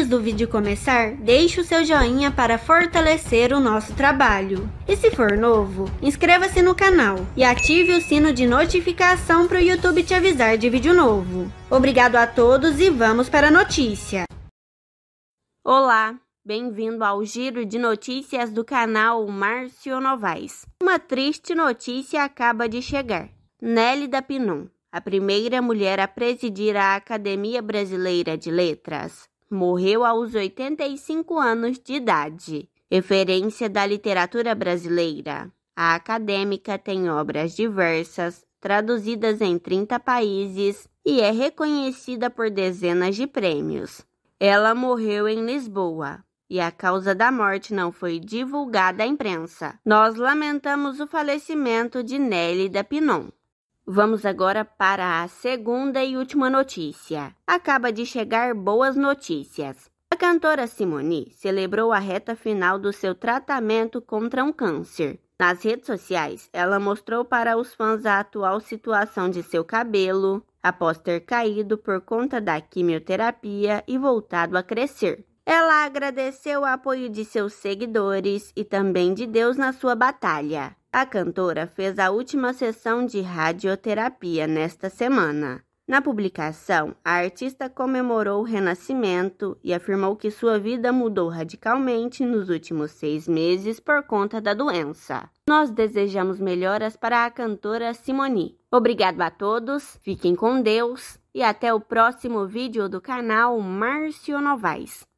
Antes do vídeo começar, deixe o seu joinha para fortalecer o nosso trabalho. E se for novo, inscreva-se no canal e ative o sino de notificação para o YouTube te avisar de vídeo novo. Obrigado a todos e vamos para a notícia. Olá, bem-vindo ao giro de notícias do canal Márcio Novaes. Uma triste notícia acaba de chegar. da Pinon, a primeira mulher a presidir a Academia Brasileira de Letras, morreu aos 85 anos de idade. Referência da literatura brasileira. A acadêmica tem obras diversas, traduzidas em 30 países e é reconhecida por dezenas de prêmios. Ela morreu em Lisboa e a causa da morte não foi divulgada à imprensa. Nós lamentamos o falecimento de Nelly da Pinon. Vamos agora para a segunda e última notícia. Acaba de chegar boas notícias. A cantora Simone celebrou a reta final do seu tratamento contra um câncer. Nas redes sociais, ela mostrou para os fãs a atual situação de seu cabelo, após ter caído por conta da quimioterapia e voltado a crescer. Ela agradeceu o apoio de seus seguidores e também de Deus na sua batalha. A cantora fez a última sessão de radioterapia nesta semana. Na publicação, a artista comemorou o renascimento e afirmou que sua vida mudou radicalmente nos últimos seis meses por conta da doença. Nós desejamos melhoras para a cantora Simoni. Obrigado a todos, fiquem com Deus e até o próximo vídeo do canal Márcio Novaes.